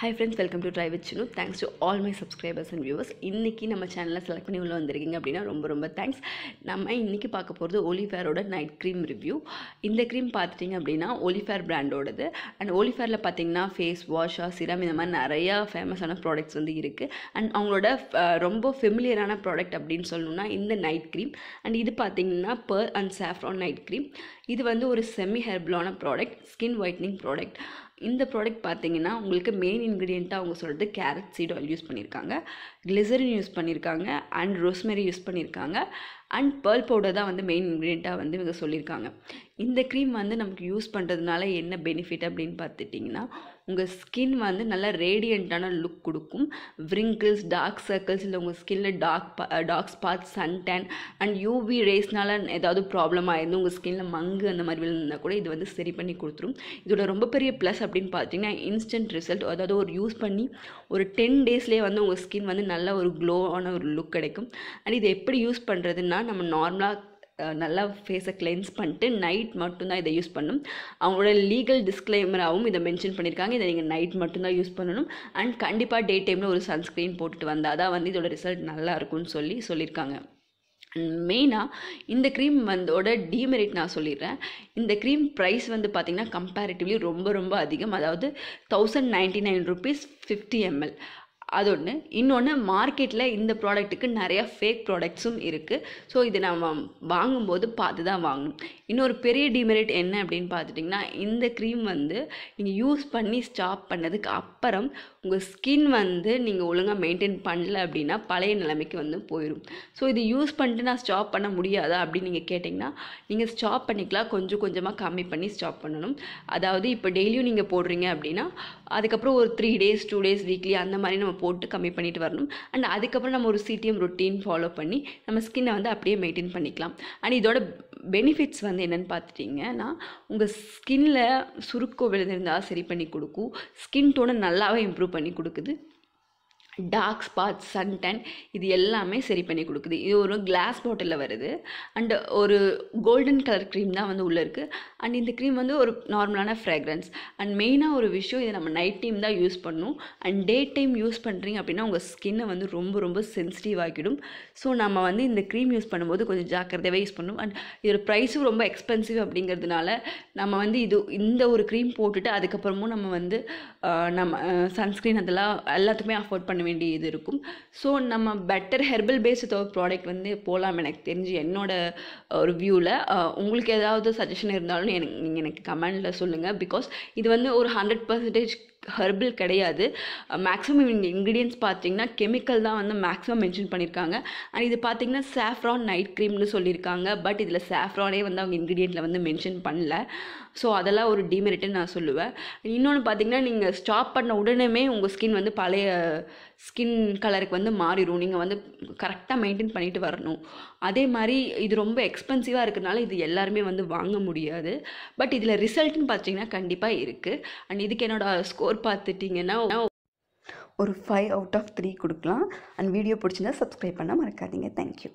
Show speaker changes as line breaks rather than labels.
high friends welcome to try with thanks to all my subscribers and viewers இன்றைக்கி நம்ம சேனலில் select பண்ணி உள்ளே வந்திருக்கீங்க அப்படின்னா ரொம்ப ரொம்ப தேங்க்ஸ் நம்ம இன்றைக்கி பார்க்க போகிறது ஒலிஃபேரோட நைட் க்ரீம் ரிவ்யூ இந்த க்ரீம் பார்த்துட்டிங்க அப்படின்னா ஒலிஃபேர் பிராண்டோடது அண்ட் ஒலிஃபேரில் பார்த்தீங்கன்னா ஃபேஸ் வாஷா சிரம் இந்த மாதிரி நிறையா ஃபேமஸான ப்ராடக்ட்ஸ் வந்து இருக்குது அண்ட் அவங்களோட ரொம்ப ஃபெமிலியரான ப்ராடக்ட் அப்படின்னு சொல்லணுன்னா இந்த நைட் க்ரீம் அண்ட் இது பார்த்தீங்கன்னா பர் அண்ட் சாஃப்ரான் நைட் க்ரீம் இது வந்து ஒரு செமி ஹெர்பலான ப்ராடக்ட் ஸ்கின் ஒயிட்னிங் ப்ராடக்ட் இந்த ப்ராடக்ட் பார்த்தீங்கன்னா உங்களுக்கு மெயின் இன்க்ரீடியண்ட்டாக அவங்க சொல்கிறது கேரட் சீட் ஆயில் யூஸ் பண்ணியிருக்காங்க கிளிசரின் யூஸ் பண்ணியிருக்காங்க அண்ட் ரோஸ்மெரி யூஸ் பண்ணியிருக்காங்க அண்ட் பேர்ல் பவுடர் தான் வந்து மெயின் இன்க்ரீடியண்ட்டாக வந்து இவங்க சொல்லியிருக்காங்க இந்த க்ரீம் வந்து நமக்கு யூஸ் பண்ணுறதுனால என்ன பெனிஃபிட் அப்படின்னு பார்த்துட்டிங்கன்னா உங்கள் ஸ்கின் வந்து நல்லா ரேடியண்ட்டான லுக் கொடுக்கும் விரிங்கிள்ஸ் டார்க் சர்க்கிள்ஸ் இல்லை உங்கள் ஸ்கின்ல dark dark spots sun tan and UV ரேஸ்னால ஏதாவது ப்ராப்ளம் ஆயிருந்து உங்கள் ஸ்கின்ல மங்கு அந்த மாதிரி விழுந்தால் கூட இது வந்து சரி பண்ணி கொடுத்துரும் இதோட ரொம்ப பெரிய ப்ளஸ் அப்படின்னு பார்த்தீங்கன்னா இன்ஸ்டன்ட் ரிசல்ட் அதாவது ஒரு யூஸ் பண்ணி ஒரு டென் டேஸ்லேயே வந்து உங்கள் ஸ்கின் வந்து நல்ல ஒரு க்ளோவான ஒரு லுக் கிடைக்கும் அண்ட் இது எப்படி யூஸ் பண்ணுறதுன்னா நம்ம நார்மலாக நல்லா ஃபேஸை கிளென்ஸ் பண்ணிட்டு நைட் மட்டும்தான் இதை யூஸ் பண்ணணும் அவங்களோட லீகல் டிஸ்க்ளைமராகவும் இதை மென்ஷன் பண்ணியிருக்காங்க இதை நீங்கள் நைட் மட்டும்தான் யூஸ் பண்ணணும் அண்ட் கண்டிப்பாக டே டைமில் ஒரு சன்ஸ்க்ரீன் போட்டுட்டு வந்தால் தான் வந்து இதோட ரிசல்ட் நல்லா இருக்கும்னு சொல்லி சொல்லியிருக்காங்க மெயினாக இந்த க்ரீம் வந்தோட டிமெரிட் நான் சொல்லிடுறேன் இந்த க்ரீம் ப்ரைஸ் வந்து பார்த்திங்கன்னா கம்பேரிட்டிவ்லி ரொம்ப ரொம்ப அதிகம் அதாவது thousand ninety nine rupees fifty ML அது ஒன்று இன்னொன்று மார்க்கெட்டில் இந்த ப்ராடக்ட்டுக்கு நிறையா ஃபேக் ப்ராடக்ட்ஸும் இருக்குது ஸோ இதை நம்ம வாங்கும்போது பார்த்து தான் வாங்கணும் இன்னொரு பெரிய டிமெரிட் என்ன அப்படின்னு பார்த்துட்டிங்கன்னா இந்த க்ரீம் வந்து நீங்கள் யூஸ் பண்ணி ஸ்டாப் பண்ணதுக்கு அப்புறம் உங்கள் ஸ்கின் வந்து நீங்கள் ஒழுங்காக மெயின்டைன் பண்ணல அப்படின்னா பழைய நிலைமைக்கு வந்து போயிடும் ஸோ இது யூஸ் பண்ணிட்டு நான் ஸ்டாப் பண்ண முடியாதா அப்படின்னு நீங்கள் கேட்டிங்கன்னா நீங்கள் ஸ்டாப் பண்ணிக்கலாம் கொஞ்சம் கொஞ்சமாக கம்மி பண்ணி ஸ்டாப் பண்ணணும் அதாவது இப்போ டெய்லியும் நீங்கள் போடுறீங்க அப்படின்னா அதுக்கப்புறம் ஒரு three days two days weekly அந்த மாதிரி நம்ம போட்டு கம்மி பண்ணிட்டு வரணும் அண்ட் அதுக்கப்புறம் நம்ம ஒரு சிடிஎம் ரொட்டீன் ஃபாலோ பண்ணி நம்ம ஸ்கின்னை வந்து அப்படியே மெயின்டைன் பண்ணிக்கலாம் அண்ட் இதோட பெனிஃபிட்ஸ் வந்து என்னென்னு பார்த்துட்டிங்கன்னா உங்கள் ஸ்கின்னில் சுருக்கம் விழுந்திருந்தால் சரி பண்ணி கொடுக்கும் ஸ்கின் டோனை நல்லாவே இம்ப்ரூவ் பண்ணி கொடுக்குது டார்க் ஸ்பாட் சன்டன் இது எல்லாமே சரி பண்ணி கொடுக்குது இது ஒரு கிளாஸ் பாட்டிலில் வருது அண்டு ஒரு கோல்டன் கலர் க்ரீம் தான் வந்து உள்ளே இருக்குது அண்ட் இந்த க்ரீம் வந்து ஒரு நார்மலான ஃப்ராக்ரன்ஸ் அண்ட் மெயினாக ஒரு விஷயம் இது நம்ம நைட் டைம் தான் யூஸ் பண்ணும் அண்ட் டே டைம் யூஸ் பண்ணுறீங்க அப்படின்னா உங்கள் ஸ்கின்னை வந்து ரொம்ப ரொம்ப சென்சிட்டிவ் ஆகிடும் ஸோ நம்ம வந்து இந்த க்ரீம் யூஸ் பண்ணும்போது கொஞ்சம் ஜாக்கிரதையாகவே யூஸ் பண்ணும் அண்ட் இதோட ப்ரைஸும் ரொம்ப எக்ஸ்பென்சிவ் அப்படிங்கிறதுனால நம்ம வந்து இது இந்த ஒரு க்ரீம் போட்டுட்டு அதுக்கப்புறமும் நம்ம வந்து நம்ம சன்ஸ்க்ரீன் அதெல்லாம் எல்லாத்துக்குமே அஃபோர்ட் பண்ண வேண்டியது இருக்கும் ஸோ நம்ம பெட்டர் ஹெர்பல் பேஸ்டு ப்ராடக்ட் வந்து போகலாம் எனக்கு தெரிஞ்சு என்னோட ஒரு வியூவில் உங்களுக்கு ஏதாவது சஜஷன் இருந்தாலும் எனக்கு நீங்கள் எனக்கு கமெண்டில் சொல்லுங்கள் பிகாஸ் இது வந்து ஒரு ஹண்ட்ரட் பர்சன்டேஜ் ஹெர்பல் கிடையாது மேக்ஸிமம் இவங்க இன்க்ரீடியன்ஸ் பார்த்தீங்கன்னா கெமிக்கல் தான் வந்து மேக்ஸிமம் மென்ஷன் பண்ணியிருக்காங்க அண்ட் இது பார்த்தீங்கன்னா சாஃப்ரான் நைட் க்ரீம்னு சொல்லியிருக்காங்க பட் இதில் சாஃப்ரானே வந்து அவங்க இன்க்ரீடியண்ட்டில் வந்து மென்ஷன் பண்ணல ஸோ அதெல்லாம் ஒரு டிமெரிட்டுன்னு நான் சொல்லுவேன் இன்னொன்று பார்த்தீங்கன்னா நீங்கள் ஸ்டாப் பண்ண உடனே உங்கள் ஸ்கின் வந்து பழைய ஸ்கின் கலருக்கு வந்து மாறிடும் நீங்கள் வந்து கரெக்டாக மெயின்டைன் பண்ணிட்டு வரணும் அதே மாதிரி இது ரொம்ப எக்ஸ்பென்சிவாக இருக்கிறதுனால இது எல்லாருமே வந்து வாங்க முடியாது பட் இதில் ரிசல்ட்னு பார்த்தீங்கன்னா கண்டிப்பாக இருக்குது அண்ட் இதுக்கு என்னோடய ஸ்கோர் ஸ்கோர் பார்த்துட்டிங்கன்னா ஒரு ஃபைவ் அவுட் ஆஃப் த்ரீ கொடுக்கலாம் அண்ட் வீடியோ பிடிச்சிருந்தா சப்ஸ்கிரைப் பண்ண மறக்காதீங்க தேங்க்யூ